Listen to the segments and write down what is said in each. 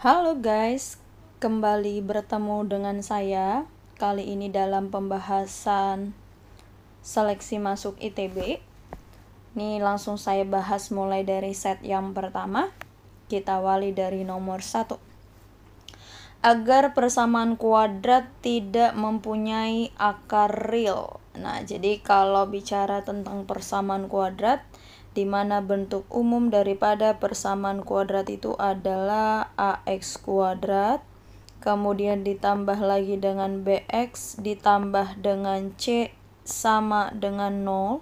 Halo guys, kembali bertemu dengan saya kali ini dalam pembahasan seleksi masuk ITB. Nih langsung saya bahas mulai dari set yang pertama. Kita awali dari nomor 1. Agar persamaan kuadrat tidak mempunyai akar real. Nah, jadi kalau bicara tentang persamaan kuadrat, di mana bentuk umum daripada persamaan kuadrat itu adalah AX kuadrat kemudian ditambah lagi dengan BX ditambah dengan C sama dengan 0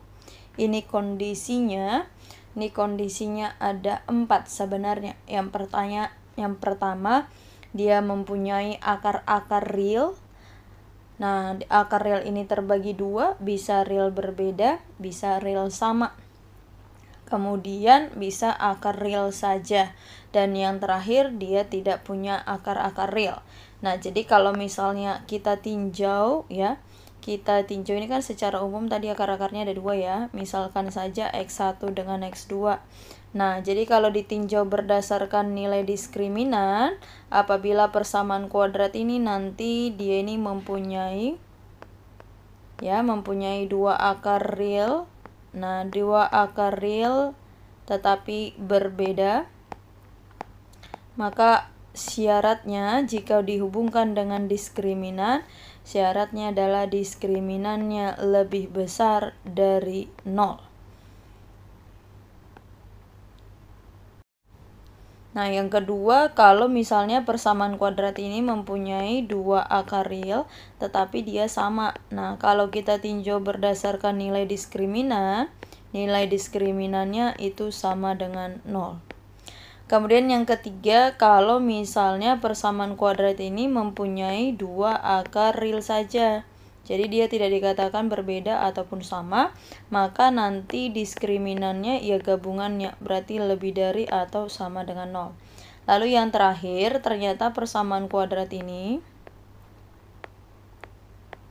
ini kondisinya ini kondisinya ada empat sebenarnya yang pertanya yang pertama dia mempunyai akar-akar real nah akar real ini terbagi dua bisa real berbeda bisa real sama kemudian bisa akar real saja. Dan yang terakhir, dia tidak punya akar-akar real. Nah, jadi kalau misalnya kita tinjau ya, kita tinjau ini kan secara umum tadi akar-akarnya ada dua ya. Misalkan saja X1 dengan X2. Nah, jadi kalau ditinjau berdasarkan nilai diskriminan, apabila persamaan kuadrat ini nanti dia ini mempunyai ya, mempunyai dua akar real Nah, dua akar real tetapi berbeda, maka syaratnya jika dihubungkan dengan diskriminan, syaratnya adalah diskriminannya lebih besar dari nol. Nah, yang kedua, kalau misalnya persamaan kuadrat ini mempunyai dua akar real, tetapi dia sama. Nah, kalau kita tinjau berdasarkan nilai diskriminan, nilai diskriminannya itu sama dengan nol Kemudian yang ketiga, kalau misalnya persamaan kuadrat ini mempunyai dua akar real saja jadi dia tidak dikatakan berbeda ataupun sama, maka nanti diskriminannya ya gabungannya berarti lebih dari atau sama dengan 0. Lalu yang terakhir, ternyata persamaan kuadrat ini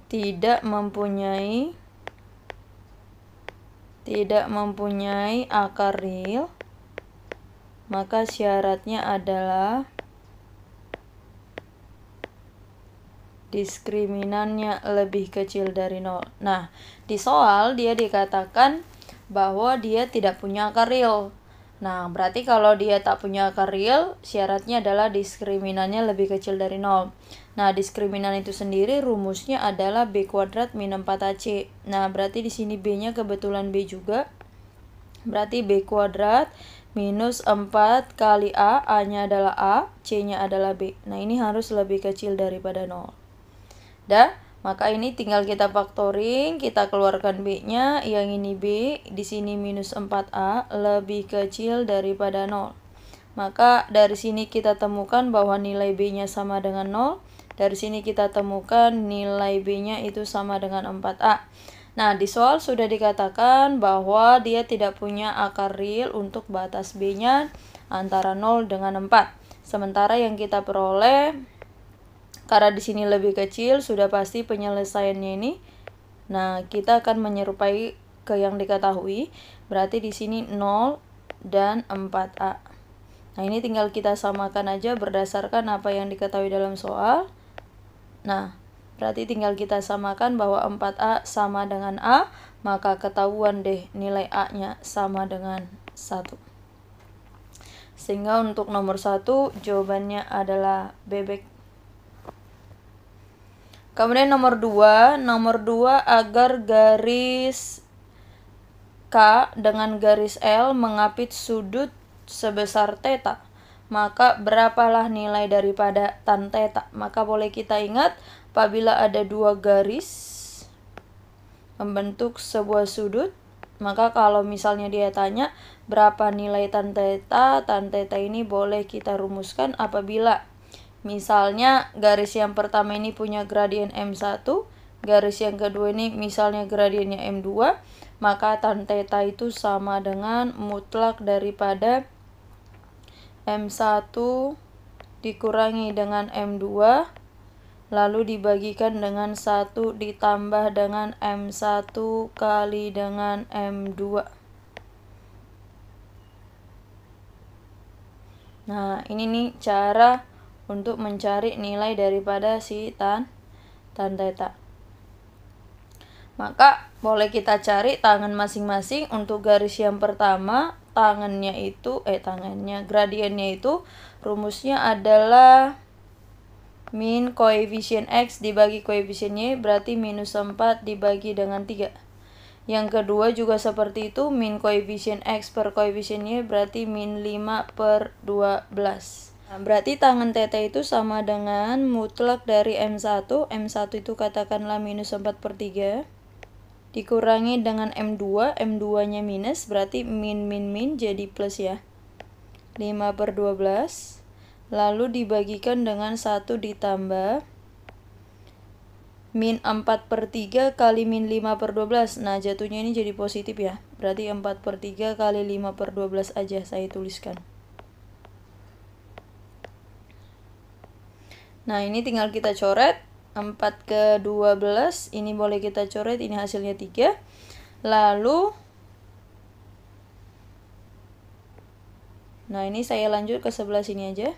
tidak mempunyai tidak mempunyai akar real maka syaratnya adalah diskriminannya lebih kecil dari nol. Nah, di soal dia dikatakan bahwa dia tidak punya akar real. Nah, berarti kalau dia tak punya akar real, syaratnya adalah diskriminannya lebih kecil dari nol. Nah, diskriminan itu sendiri rumusnya adalah B kuadrat min 4AC. Nah, berarti di sini B-nya kebetulan B juga. Berarti B kuadrat minus 4 kali A, A-nya adalah A, C-nya adalah B. Nah, ini harus lebih kecil daripada nol. Dah, maka ini tinggal kita faktoring, kita keluarkan B-nya, yang ini B, di sini minus 4A lebih kecil daripada 0. Maka dari sini kita temukan bahwa nilai B-nya sama dengan 0. Dari sini kita temukan nilai B-nya itu sama dengan 4A. Nah, di soal sudah dikatakan bahwa dia tidak punya akar real untuk batas B-nya antara 0 dengan 4. Sementara yang kita peroleh karena di sini lebih kecil, sudah pasti penyelesaiannya ini. Nah, kita akan menyerupai ke yang diketahui. Berarti di sini 0 dan 4A. Nah, ini tinggal kita samakan aja berdasarkan apa yang diketahui dalam soal. Nah, berarti tinggal kita samakan bahwa 4A sama dengan A, maka ketahuan deh nilai A-nya sama dengan 1. Sehingga untuk nomor satu jawabannya adalah bebek Kemudian nomor 2, nomor 2 agar garis K dengan garis L mengapit sudut sebesar teta. Maka berapalah nilai daripada tan theta? Maka boleh kita ingat apabila ada dua garis membentuk sebuah sudut, maka kalau misalnya dia tanya berapa nilai tan theta, tan theta ini boleh kita rumuskan apabila Misalnya garis yang pertama ini punya gradien M1, garis yang kedua ini misalnya gradiennya M2, maka tan theta itu sama dengan mutlak daripada M1 dikurangi dengan M2 lalu dibagikan dengan 1 ditambah dengan M1 kali dengan M2. Nah, ini nih cara untuk mencari nilai daripada si tan tan theta. Maka boleh kita cari tangan masing-masing untuk garis yang pertama tangannya itu eh tangannya gradiennya itu rumusnya adalah min koefisien x dibagi koefisien y berarti minus 4 dibagi dengan 3. Yang kedua juga seperti itu min koefisien x per koefisien y berarti min 5 per 12. Nah, berarti tangan teteh itu sama dengan mutlak dari M1. M1 itu katakanlah minus 4 per 3. Dikurangi dengan M2. M2-nya minus, berarti min, min, min jadi plus ya. 5 per 12. Lalu dibagikan dengan 1 ditambah min 4 per 3 kali min 5 per 12. Nah, jatuhnya ini jadi positif ya. Berarti 4 per 3 kali 5 per 12 aja saya tuliskan. Nah ini tinggal kita coret 4 ke 12 ini boleh kita coret ini hasilnya 3 lalu nah ini saya lanjut ke sebelah sini aja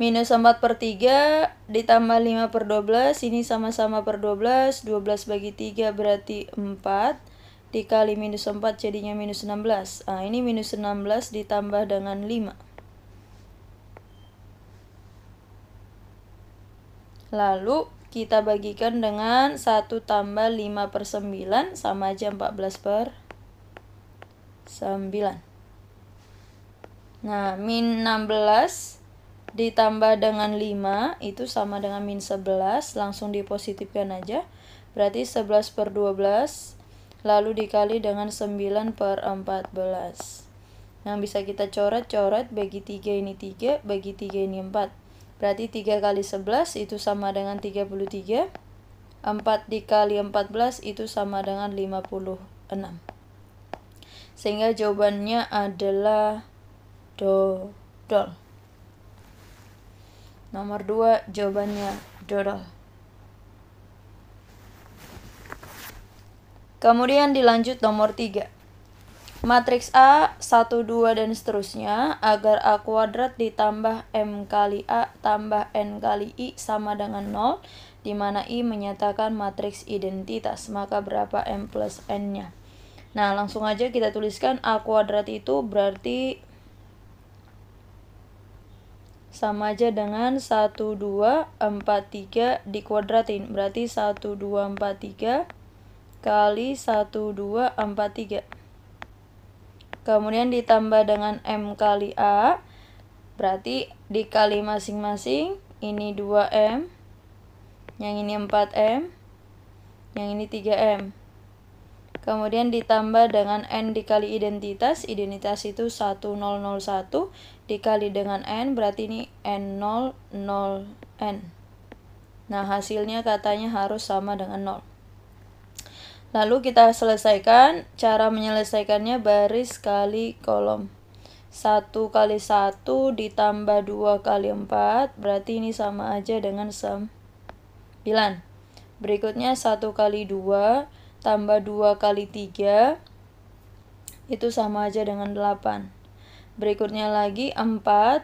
minus 4 per 3 ditambah 5 per 12 ini sama-sama per 12 12 bagi 3 berarti 4 dikali minus 4 jadinya minus 16 nah ini minus 16 ditambah dengan 5 Lalu kita bagikan dengan 1 tambah 5 per 9 sama aja 14 per 9. Nah, min 16 ditambah dengan 5 itu sama dengan min 11. Langsung dipositifkan aja. Berarti 11 per 12 lalu dikali dengan 9 per 14. Yang bisa kita coret-coret bagi 3 ini 3, bagi 3 ini 4. Berarti 3 kali 11 itu sama dengan 33. 4 dikali 14 itu sama dengan 56. Sehingga jawabannya adalah dodol. Nomor 2 jawabannya dodol. Kemudian dilanjut nomor 3. Matriks A 1, 2, dan seterusnya agar A kuadrat ditambah M kali A tambah N kali I sama dengan 0 di mana I menyatakan matriks identitas maka berapa M plus N-nya Nah langsung aja kita tuliskan A kuadrat itu berarti sama aja dengan 1, 2, 4, 3 dikuadratin berarti 1, 2, 4, 3 kali 1, 2, 4, 3 kemudian ditambah dengan M kali A, berarti dikali masing-masing, ini 2M, yang ini 4M, yang ini 3M. Kemudian ditambah dengan N dikali identitas, identitas itu 1001, dikali dengan N, berarti ini N0, 0, N. Nah, hasilnya katanya harus sama dengan 0. Lalu kita selesaikan cara menyelesaikannya baris kali kolom. 1 kali 1 ditambah 2 kali 4 berarti ini sama aja dengan 9. Berikutnya 1 kali 2 tambah 2 kali 3 itu sama aja dengan 8. Berikutnya lagi 4.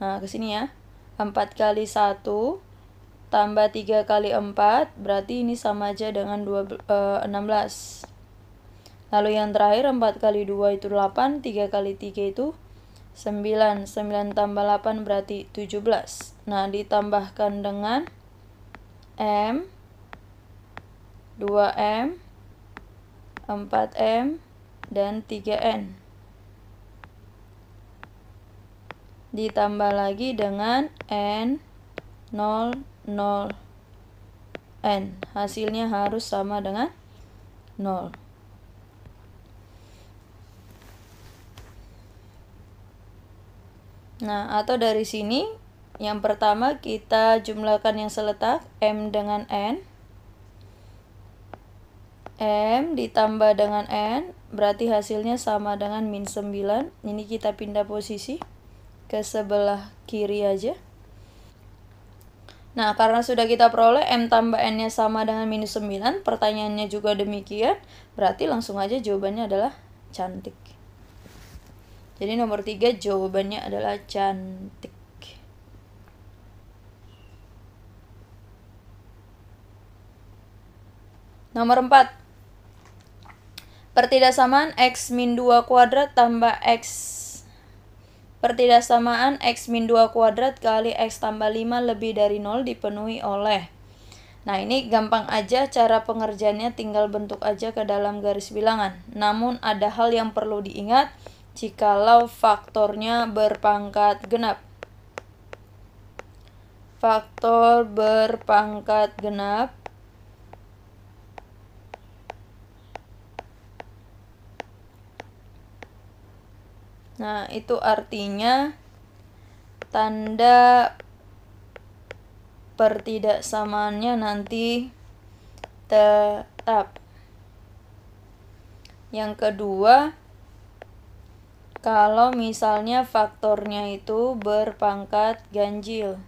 Nah, ke sini ya. 4 kali 1 tambah 3 kali 4 berarti ini sama aja dengan 2, uh, 16 lalu yang terakhir 4 kali 2 itu 8 3 kali 3 itu 9 9 tambah 8 berarti 17 nah ditambahkan dengan M 2M 4M dan 3N ditambah lagi dengan N 0 0n. Hasilnya harus sama dengan 0. Nah, atau dari sini yang pertama kita jumlahkan yang seletak M dengan N. M ditambah dengan N berarti hasilnya sama dengan min 9. Ini kita pindah posisi ke sebelah kiri aja. Nah, karena sudah kita peroleh M tambah N-nya sama dengan minus 9, pertanyaannya juga demikian, berarti langsung aja jawabannya adalah cantik. Jadi nomor 3 jawabannya adalah cantik. Nomor 4. Pertidaksamaan X min 2 kuadrat tambah X Pertidaksamaan X min 2 kuadrat kali X tambah 5 lebih dari 0 dipenuhi oleh. Nah ini gampang aja cara pengerjaannya tinggal bentuk aja ke dalam garis bilangan. Namun ada hal yang perlu diingat jikalau faktornya berpangkat genap. Faktor berpangkat genap Nah, itu artinya tanda pertidaksamaannya nanti tetap. Yang kedua, kalau misalnya faktornya itu berpangkat ganjil.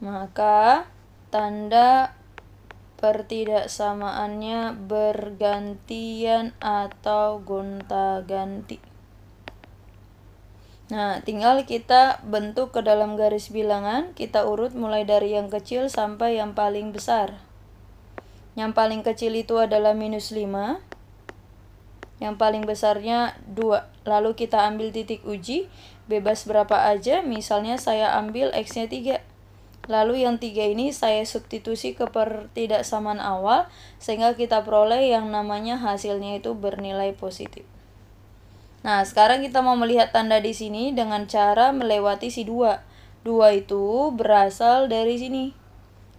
maka tanda pertidaksamaannya bergantian atau gonta-ganti. Nah, tinggal kita bentuk ke dalam garis bilangan, kita urut mulai dari yang kecil sampai yang paling besar. Yang paling kecil itu adalah minus 5, yang paling besarnya 2. Lalu kita ambil titik uji, bebas berapa aja, misalnya saya ambil x-nya 3. Lalu yang tiga ini saya substitusi ke pertidaksamaan awal sehingga kita peroleh yang namanya hasilnya itu bernilai positif. Nah, sekarang kita mau melihat tanda di sini dengan cara melewati si dua. Dua itu berasal dari sini.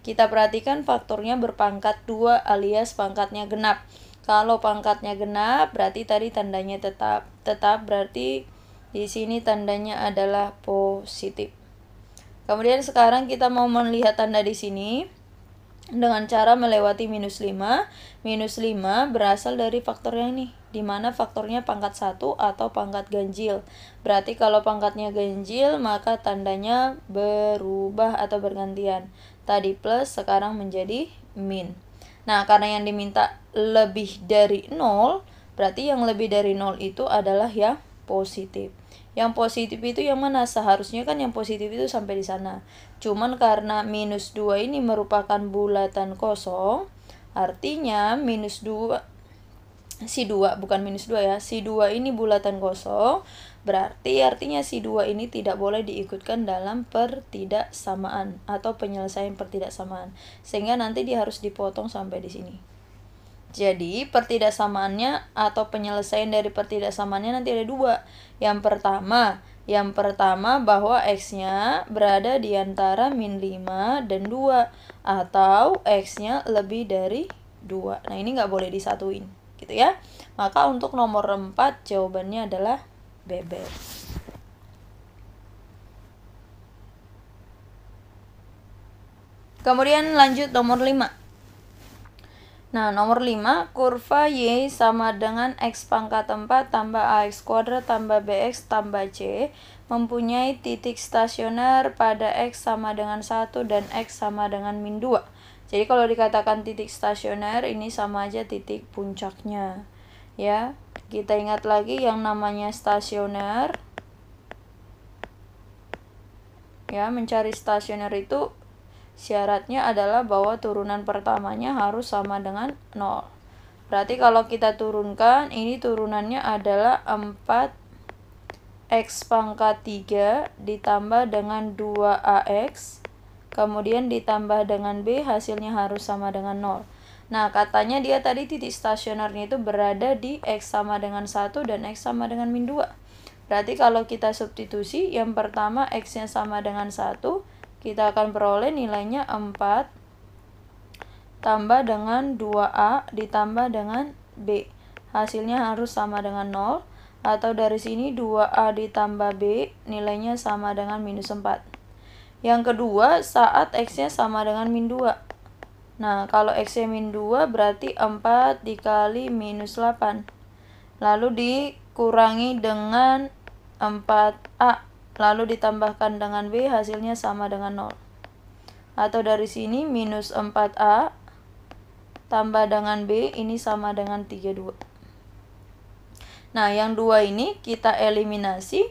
Kita perhatikan faktornya berpangkat dua alias pangkatnya genap. Kalau pangkatnya genap berarti tadi tandanya tetap tetap berarti di sini tandanya adalah positif. Kemudian sekarang kita mau melihat tanda di sini dengan cara melewati minus 5. Minus 5 berasal dari faktor yang ini, di mana faktornya pangkat 1 atau pangkat ganjil. Berarti kalau pangkatnya ganjil, maka tandanya berubah atau bergantian. Tadi plus, sekarang menjadi min. Nah, karena yang diminta lebih dari 0, berarti yang lebih dari 0 itu adalah yang positif yang positif itu yang mana seharusnya kan yang positif itu sampai di sana cuman karena minus 2 ini merupakan bulatan kosong artinya minus 2 si 2 bukan minus 2 ya si 2 ini bulatan kosong berarti artinya si 2 ini tidak boleh diikutkan dalam pertidaksamaan atau penyelesaian pertidaksamaan sehingga nanti dia harus dipotong sampai di sini jadi pertidaksamaannya atau penyelesaian dari pertidaksamaannya nanti ada dua yang pertama, yang pertama bahwa X-nya berada di antara min 5 dan 2 atau X-nya lebih dari 2. Nah ini nggak boleh disatuin gitu ya. Maka untuk nomor 4 jawabannya adalah bebek. Kemudian lanjut nomor 5. Nah, nomor 5, kurva Y sama dengan X pangkat 4 tambah AX kuadrat tambah BX tambah C mempunyai titik stasioner pada X sama dengan 1 dan X sama dengan min 2. Jadi kalau dikatakan titik stasioner ini sama aja titik puncaknya. Ya, kita ingat lagi yang namanya stasioner. Ya, mencari stasioner itu Syaratnya adalah bahwa turunan pertamanya harus sama dengan 0. Berarti kalau kita turunkan, ini turunannya adalah 4x pangkat 3 ditambah dengan 2ax, kemudian ditambah dengan b, hasilnya harus sama dengan 0. Nah, katanya dia tadi titik stasionernya itu berada di X sama dengan 1 dan X sama dengan min 2. Berarti kalau kita substitusi, yang pertama X-nya sama dengan 1, kita akan peroleh nilainya 4 tambah dengan 2A ditambah dengan B. Hasilnya harus sama dengan 0 atau dari sini 2A ditambah B nilainya sama dengan minus 4. Yang kedua saat X-nya sama dengan min 2. Nah, kalau X-nya min 2 berarti 4 dikali minus 8. Lalu dikurangi dengan 4A lalu ditambahkan dengan B hasilnya sama dengan 0. Atau dari sini minus 4A tambah dengan B ini sama dengan 32. Nah yang dua ini kita eliminasi.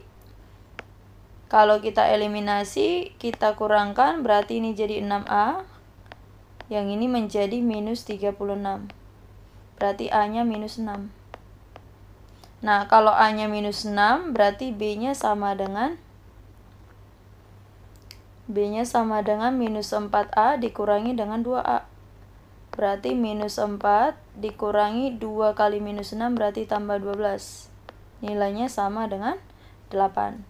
Kalau kita eliminasi kita kurangkan berarti ini jadi 6A. Yang ini menjadi minus 36. Berarti A-nya minus 6. Nah, kalau A-nya minus 6, berarti B-nya sama dengan B-nya sama dengan minus 4A dikurangi dengan 2A. Berarti minus 4 dikurangi 2 kali minus 6 berarti tambah 12. Nilainya sama dengan 8.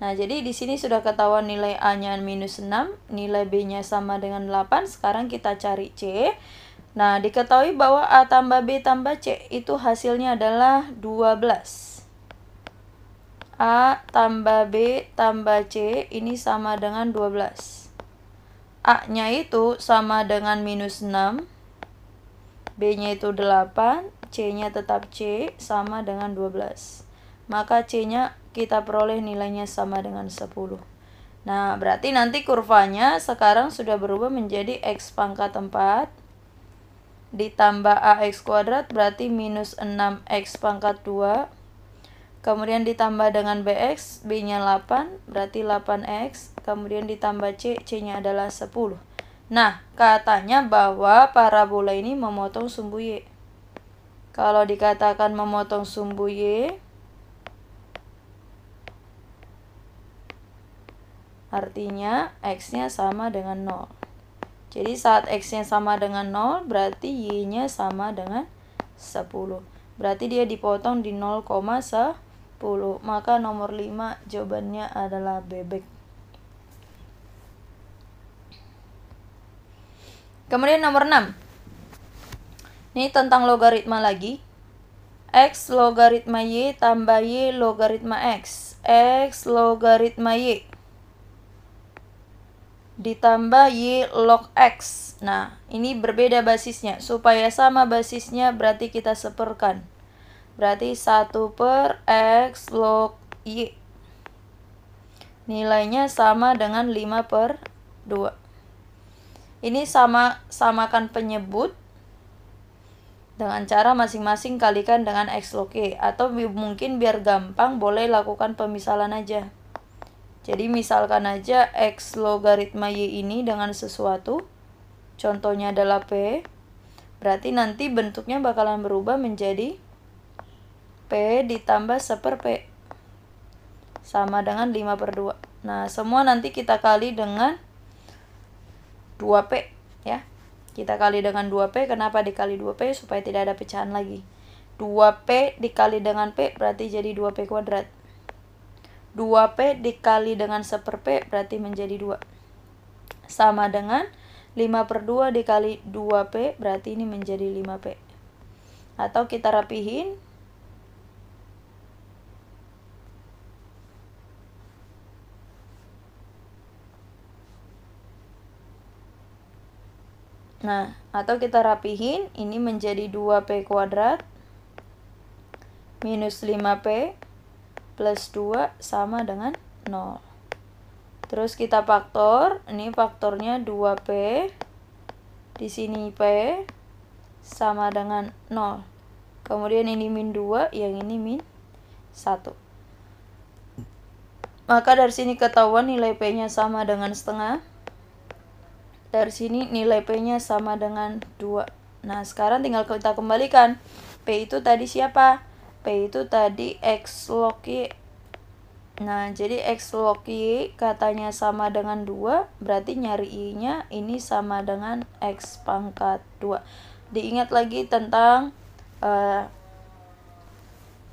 Nah, jadi di sini sudah ketahuan nilai A-nya minus 6, nilai B-nya sama dengan 8. Sekarang kita cari C. Nah, diketahui bahwa A tambah B tambah C itu hasilnya adalah 12. A tambah B tambah C ini sama dengan 12. A-nya itu sama dengan minus 6. B-nya itu 8. C-nya tetap C sama dengan 12. Maka C-nya kita peroleh nilainya sama dengan 10. Nah, berarti nanti kurvanya sekarang sudah berubah menjadi X pangkat 4 ditambah AX kuadrat berarti minus 6X pangkat 2 Kemudian ditambah dengan BX, B-nya 8, berarti 8X. Kemudian ditambah C, C-nya adalah 10. Nah, katanya bahwa parabola ini memotong sumbu Y. Kalau dikatakan memotong sumbu Y, artinya X-nya sama dengan 0. Jadi saat X-nya sama dengan 0, berarti Y-nya sama dengan 10. Berarti dia dipotong di 0,1 10, Maka nomor 5 jawabannya adalah bebek. Kemudian nomor 6. Ini tentang logaritma lagi. X logaritma Y tambah Y logaritma X. X logaritma Y ditambah Y log X. Nah, ini berbeda basisnya. Supaya sama basisnya berarti kita seperkan. Berarti 1 per X log Y. Nilainya sama dengan 5 per 2. Ini sama samakan penyebut dengan cara masing-masing kalikan dengan X log Y. Atau mungkin biar gampang boleh lakukan pemisalan aja. Jadi misalkan aja X logaritma Y ini dengan sesuatu. Contohnya adalah P. Berarti nanti bentuknya bakalan berubah menjadi P ditambah seper P sama dengan 5 per 2 nah semua nanti kita kali dengan 2P ya kita kali dengan 2P kenapa dikali 2P supaya tidak ada pecahan lagi 2P dikali dengan P berarti jadi 2P kuadrat 2P dikali dengan 1 per P berarti menjadi 2 sama dengan 5 per 2 dikali 2P berarti ini menjadi 5P atau kita rapihin Nah, atau kita rapihin, ini menjadi 2P kuadrat minus 5P plus 2 sama dengan 0. Terus kita faktor, ini faktornya 2P, di sini P sama dengan 0. Kemudian ini min 2, yang ini min 1. Maka dari sini ketahuan nilai P-nya sama dengan setengah. Dari sini nilai P-nya sama dengan 2. Nah, sekarang tinggal kita kembalikan. P itu tadi siapa? P itu tadi X log Y. Nah, jadi X log Y katanya sama dengan 2, berarti nyari Y-nya ini sama dengan X pangkat 2. Diingat lagi tentang uh,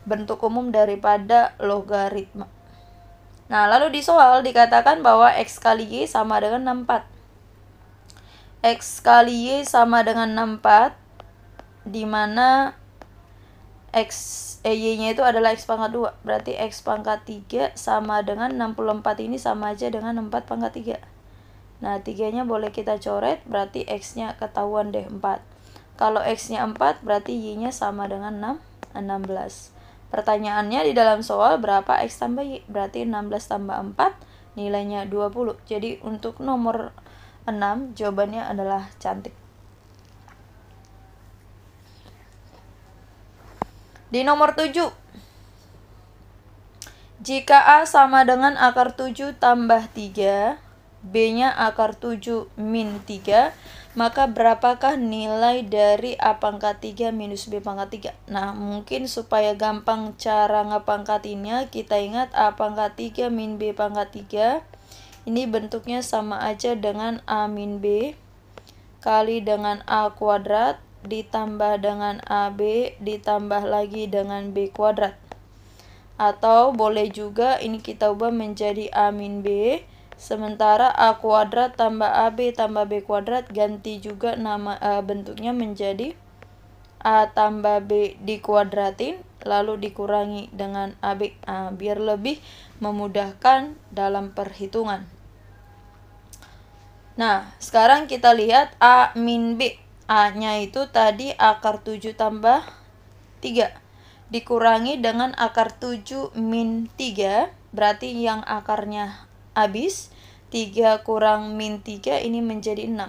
bentuk umum daripada logaritma. Nah, lalu di soal dikatakan bahwa X kali Y sama dengan 64. X kali Y sama dengan 64 dimana X e, Y-nya itu adalah X pangkat 2 berarti X pangkat 3 sama dengan 64 ini sama aja dengan 4 pangkat 3 nah 3 nya boleh kita coret berarti X nya ketahuan deh 4 kalau X nya 4 berarti Y nya sama dengan 6 16 Pertanyaannya di dalam soal berapa X tambah Y? Berarti 16 tambah 4 nilainya 20. Jadi untuk nomor 6. Jawabannya adalah cantik. Di nomor 7. Jika A sama dengan akar 7 tambah 3, B-nya akar 7 min 3, maka berapakah nilai dari A pangkat 3 minus B pangkat 3? Nah, mungkin supaya gampang cara ngepangkatinnya, kita ingat A pangkat 3 min B pangkat 3 ini bentuknya sama aja dengan A min B kali dengan A kuadrat ditambah dengan AB ditambah lagi dengan B kuadrat. Atau boleh juga ini kita ubah menjadi A min B. Sementara A kuadrat tambah AB tambah B kuadrat ganti juga nama e, bentuknya menjadi A tambah B dikuadratin lalu dikurangi dengan AB. Nah, biar lebih memudahkan dalam perhitungan. Nah, sekarang kita lihat A min B. A-nya itu tadi akar 7 tambah 3. Dikurangi dengan akar 7 min 3, berarti yang akarnya habis. 3 kurang min 3 ini menjadi 6.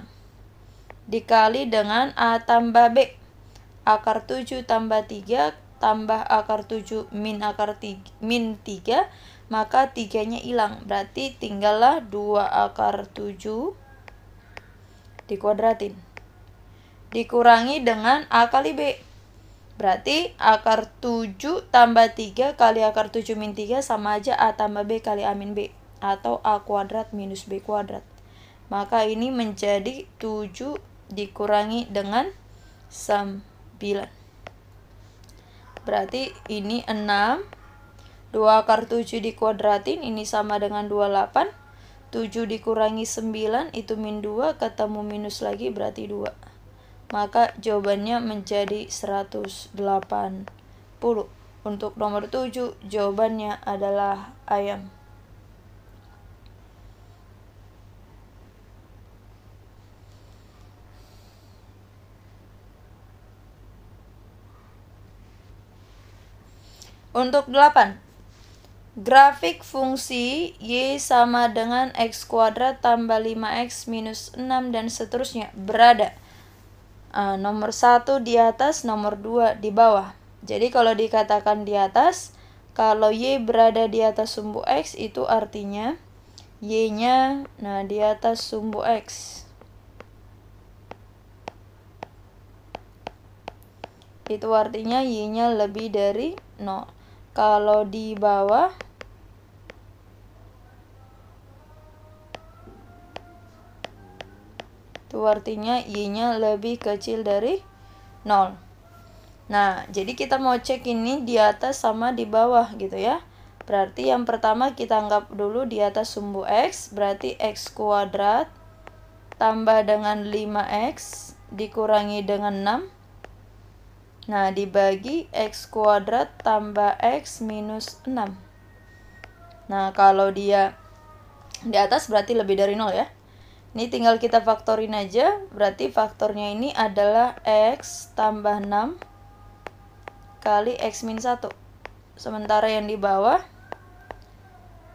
Dikali dengan A tambah B. Akar 7 tambah 3 tambah akar 7 min akar 3, min 3 maka 3-nya hilang. Berarti tinggallah 2 akar 7 dikuadratin. Dikurangi dengan A kali B. Berarti akar 7 tambah 3 kali akar 7 min 3 sama aja A tambah B kali A min B. Atau A kuadrat minus B kuadrat. Maka ini menjadi 7 dikurangi dengan 9. Berarti ini 6. 2 akar 7 dikuadratin ini sama dengan 28 7 dikurangi 9 itu min 2 ketemu minus lagi berarti 2 maka jawabannya menjadi 180 untuk nomor 7 jawabannya adalah ayam Untuk 8 Grafik fungsi Y sama dengan X kuadrat tambah 5X minus 6 dan seterusnya berada. Uh, nomor 1 di atas, nomor 2 di bawah. Jadi kalau dikatakan di atas, kalau Y berada di atas sumbu X itu artinya Y-nya nah di atas sumbu X. Itu artinya Y-nya lebih dari 0. Kalau di bawah Itu artinya Y-nya lebih kecil dari 0. Nah, jadi kita mau cek ini di atas sama di bawah gitu ya. Berarti yang pertama kita anggap dulu di atas sumbu X, berarti X kuadrat tambah dengan 5X dikurangi dengan 6. Nah, dibagi X kuadrat tambah X minus 6. Nah, kalau dia di atas berarti lebih dari 0 ya. Ini tinggal kita faktorin aja, berarti faktornya ini adalah X tambah 6 kali X min 1. Sementara yang di bawah,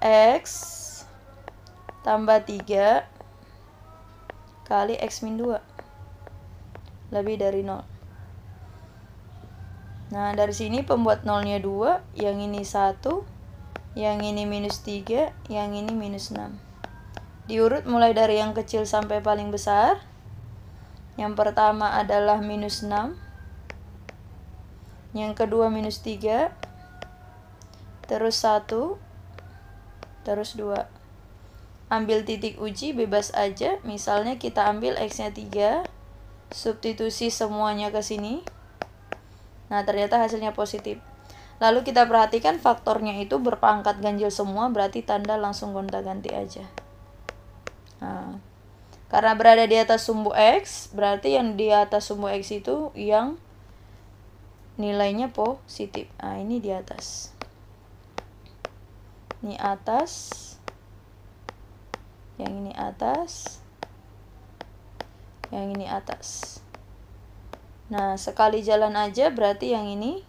X tambah 3 kali X min 2. Lebih dari 0. Nah, dari sini pembuat nolnya 2, yang ini 1, yang ini minus 3, yang ini minus 6 diurut mulai dari yang kecil sampai paling besar. Yang pertama adalah minus 6. Yang kedua minus 3. Terus 1. Terus 2. Ambil titik uji bebas aja. Misalnya kita ambil X-nya 3. Substitusi semuanya ke sini. Nah, ternyata hasilnya positif. Lalu kita perhatikan faktornya itu berpangkat ganjil semua, berarti tanda langsung gonta-ganti aja. Nah, karena berada di atas sumbu X, berarti yang di atas sumbu X itu yang nilainya positif. Nah, ini di atas. Ini atas. Yang ini atas. Yang ini atas. Nah, sekali jalan aja berarti yang ini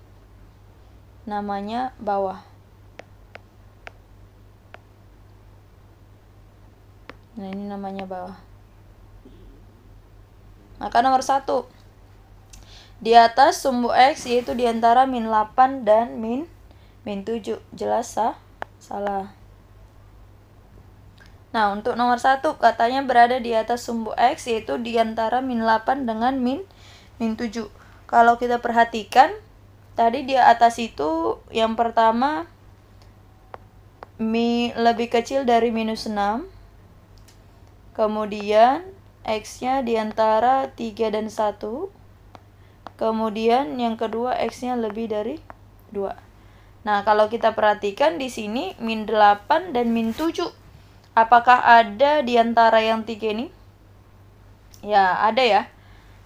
namanya bawah. Nah ini namanya bawah. Maka nomor satu di atas sumbu x yaitu di antara min 8 dan min min 7 jelas sah? salah nah untuk nomor satu katanya berada di atas sumbu x yaitu di antara min 8 dengan min min 7 kalau kita perhatikan tadi di atas itu yang pertama mi lebih kecil dari minus 6 Kemudian X-nya di antara 3 dan 1. Kemudian yang kedua X-nya lebih dari 2. Nah, kalau kita perhatikan di sini min 8 dan min 7. Apakah ada di antara yang 3 ini? Ya, ada ya.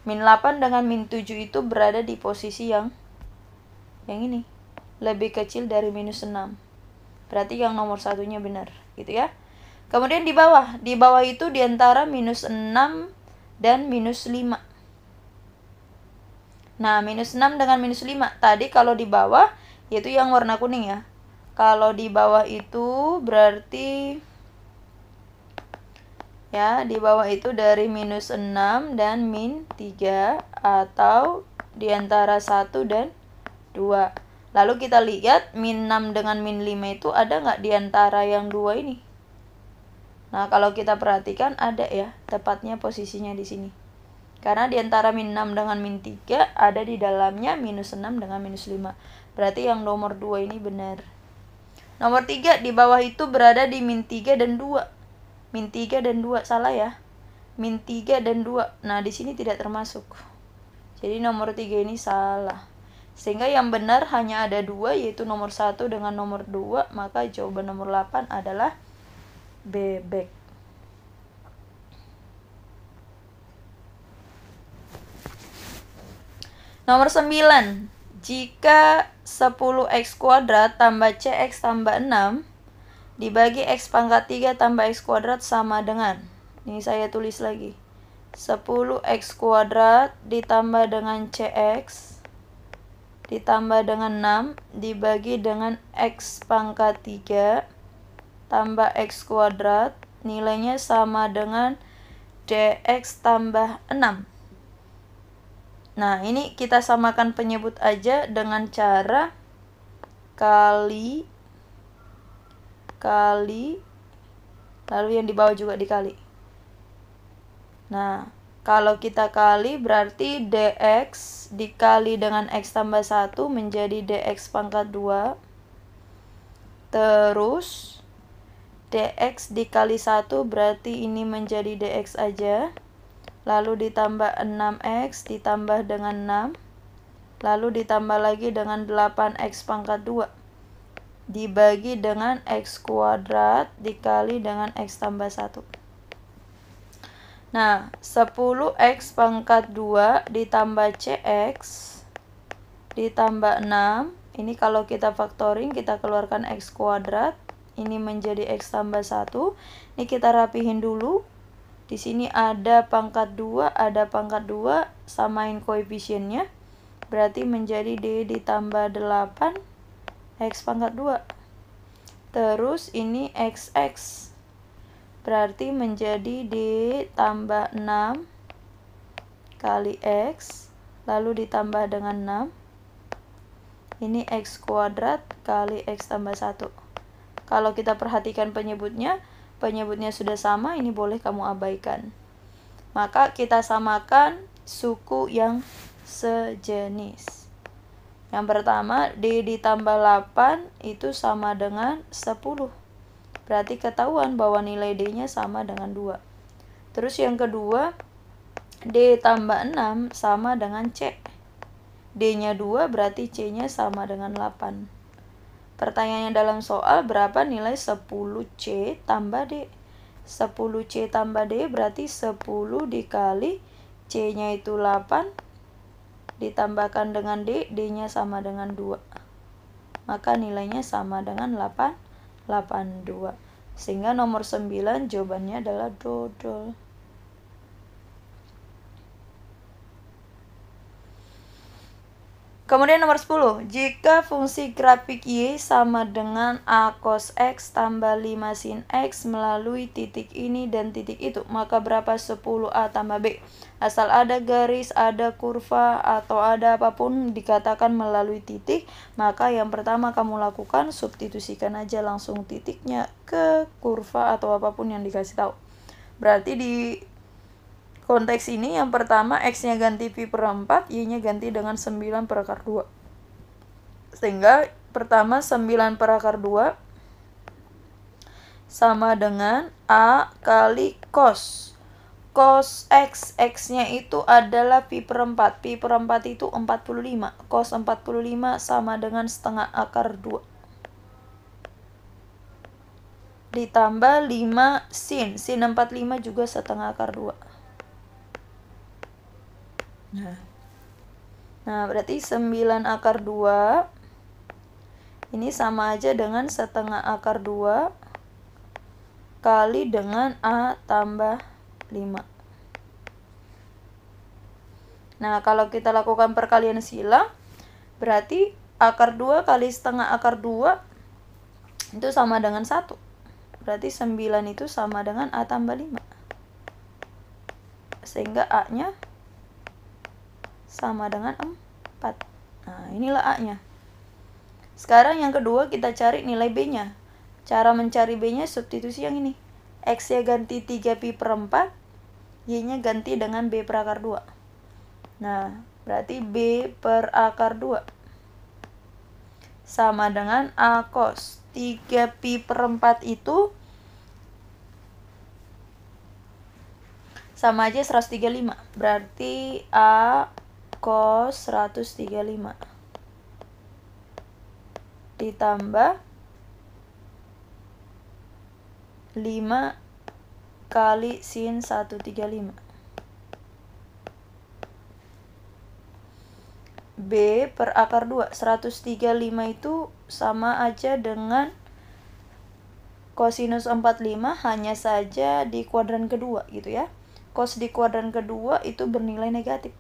Min 8 dengan min 7 itu berada di posisi yang yang ini. Lebih kecil dari minus 6. Berarti yang nomor satunya benar, gitu ya. Kemudian di bawah, di bawah itu di antara minus 6 dan minus 5. Nah, minus 6 dengan minus 5. Tadi kalau di bawah, yaitu yang warna kuning ya. Kalau di bawah itu berarti... Ya, di bawah itu dari minus 6 dan min 3 atau di antara 1 dan 2. Lalu kita lihat min 6 dengan min 5 itu ada nggak di antara yang 2 ini? Nah, kalau kita perhatikan ada ya tepatnya posisinya di sini. Karena di antara min 6 dengan min 3 ada di dalamnya minus 6 dengan minus 5. Berarti yang nomor 2 ini benar. Nomor 3 di bawah itu berada di min 3 dan 2. Min 3 dan 2 salah ya. Min 3 dan 2. Nah, di sini tidak termasuk. Jadi nomor 3 ini salah. Sehingga yang benar hanya ada dua yaitu nomor 1 dengan nomor 2. Maka jawaban nomor 8 adalah bebek Nomor 9 Jika 10x kuadrat tambah cx tambah 6 dibagi x pangkat 3 tambah x kuadrat sama dengan ini saya tulis lagi 10x kuadrat ditambah dengan cx ditambah dengan 6 dibagi dengan x pangkat 3 tambah X kuadrat nilainya sama dengan dx tambah 6. Nah, ini kita samakan penyebut aja dengan cara kali kali lalu yang di bawah juga dikali. Nah, kalau kita kali berarti dx dikali dengan x tambah 1 menjadi dx pangkat 2. Terus dx dikali 1 berarti ini menjadi dx aja. Lalu ditambah 6x ditambah dengan 6. Lalu ditambah lagi dengan 8x pangkat 2. Dibagi dengan x kuadrat dikali dengan x tambah 1. Nah, 10x pangkat 2 ditambah cx ditambah 6. Ini kalau kita faktoring kita keluarkan x kuadrat ini menjadi X tambah 1. Ini kita rapihin dulu. Di sini ada pangkat 2, ada pangkat 2, samain koefisiennya. Berarti menjadi D ditambah 8, X pangkat 2. Terus ini XX. Berarti menjadi D tambah 6 kali X. Lalu ditambah dengan 6 ini x kuadrat kali x tambah 1 kalau kita perhatikan penyebutnya, penyebutnya sudah sama, ini boleh kamu abaikan. Maka kita samakan suku yang sejenis. Yang pertama, D ditambah 8 itu sama dengan 10. Berarti ketahuan bahwa nilai D-nya sama dengan 2. Terus yang kedua, D tambah 6 sama dengan C. D-nya 2 berarti C-nya sama dengan 8. Pertanyaannya dalam soal berapa nilai 10C tambah D? 10C tambah D berarti 10 dikali C-nya itu 8 ditambahkan dengan D, D-nya sama dengan 2. Maka nilainya sama dengan 8, 8, 2. Sehingga nomor 9 jawabannya adalah dodol. Kemudian nomor 10, jika fungsi grafik Y sama dengan A cos X tambah 5 sin X melalui titik ini dan titik itu, maka berapa 10A tambah B? Asal ada garis, ada kurva, atau ada apapun dikatakan melalui titik, maka yang pertama kamu lakukan, substitusikan aja langsung titiknya ke kurva atau apapun yang dikasih tahu. Berarti di Konteks ini yang pertama X-nya ganti Pi per 4, Y-nya ganti dengan 9 per akar 2. Sehingga pertama 9 per akar 2 sama dengan A kali cos. Cos X, X-nya itu adalah Pi per 4. Pi per 4 itu 45. Cos 45 sama dengan setengah akar 2 ditambah 5 sin. Sin 45 juga setengah akar 2. Nah. Nah, berarti 9 akar 2 ini sama aja dengan setengah akar 2 kali dengan A tambah 5. Nah, kalau kita lakukan perkalian silang, berarti akar 2 kali setengah akar 2 itu sama dengan 1. Berarti 9 itu sama dengan A tambah 5. Sehingga A-nya sama dengan 4. Nah, inilah A-nya. Sekarang yang kedua kita cari nilai B-nya. Cara mencari B-nya substitusi yang ini. X-nya ganti 3pi per 4, Y-nya ganti dengan B per akar 2. Nah, berarti B per akar 2 sama dengan A cos 3pi per 4 itu sama aja 135 berarti A kos 135 ditambah 5 kali sin 135 B per akar 2 135 itu sama aja dengan kosinus 45 hanya saja di kuadran kedua gitu ya kos di kuadran kedua itu bernilai negatif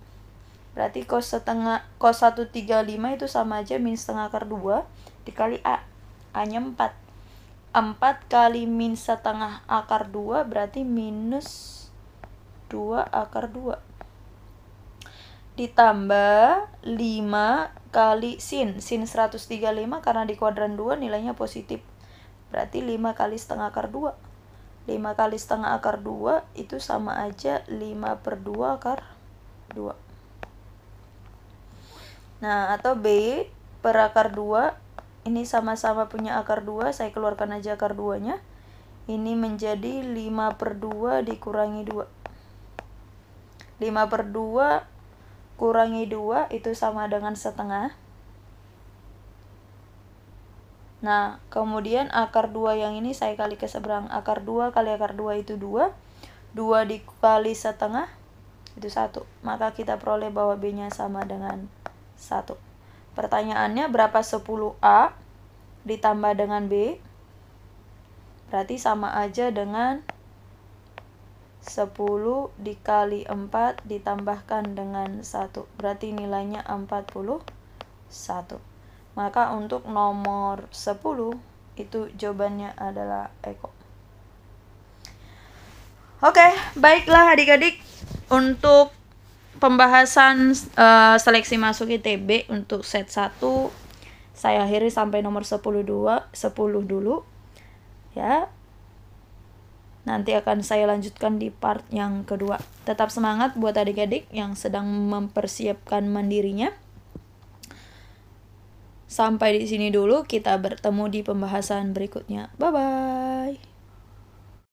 Berarti cos setengah cos 135 itu sama aja min setengah akar 2 dikali A. A-nya 4. 4 kali min setengah akar 2 berarti minus 2 akar 2. Ditambah 5 kali sin. Sin 135 karena di kuadran 2 nilainya positif. Berarti 5 kali setengah akar 2. 5 kali setengah akar 2 itu sama aja 5 per 2 akar 2. Nah, atau B per akar 2, ini sama-sama punya akar 2, saya keluarkan aja akar 2-nya. Ini menjadi 5 per 2 dikurangi 2. 5 per 2 kurangi 2 itu sama dengan setengah. Nah, kemudian akar 2 yang ini saya kali ke seberang. Akar 2 kali akar 2 itu 2. 2 dikali setengah itu 1. Maka kita peroleh bahwa B-nya sama dengan 1. Pertanyaannya berapa 10A ditambah dengan B? Berarti sama aja dengan 10 dikali 4 ditambahkan dengan 1. Berarti nilainya 41. Maka untuk nomor 10 itu jawabannya adalah Eko. Oke, okay, baiklah adik-adik untuk pembahasan uh, seleksi masuk ITB untuk set 1 saya akhiri sampai nomor 10 dua 10 dulu ya. Nanti akan saya lanjutkan di part yang kedua. Tetap semangat buat adik-adik yang sedang mempersiapkan mandirinya. Sampai di sini dulu, kita bertemu di pembahasan berikutnya. Bye bye.